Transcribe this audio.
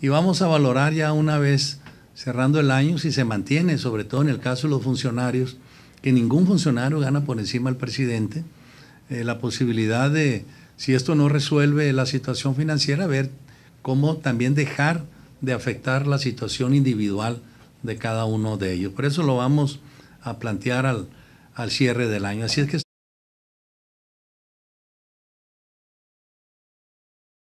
Y vamos a valorar ya una vez cerrando el año si se mantiene, sobre todo en el caso de los funcionarios, que ningún funcionario gana por encima del presidente, eh, la posibilidad de, si esto no resuelve la situación financiera, ver cómo también dejar de afectar la situación individual de cada uno de ellos. Por eso lo vamos a plantear al, al cierre del año. Así es que